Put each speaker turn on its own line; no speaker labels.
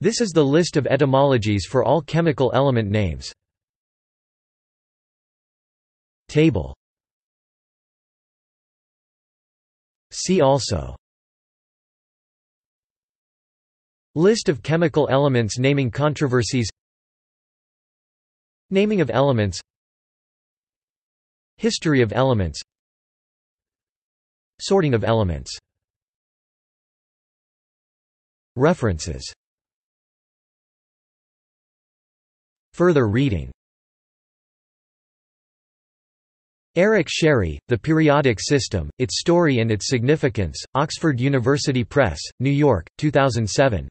This is the list of etymologies for all chemical element names. Table See also
List of chemical elements naming controversies Naming of elements History of elements
Sorting of elements References Further
reading Eric Sherry, The Periodic System, Its Story and Its Significance, Oxford University Press, New York, 2007.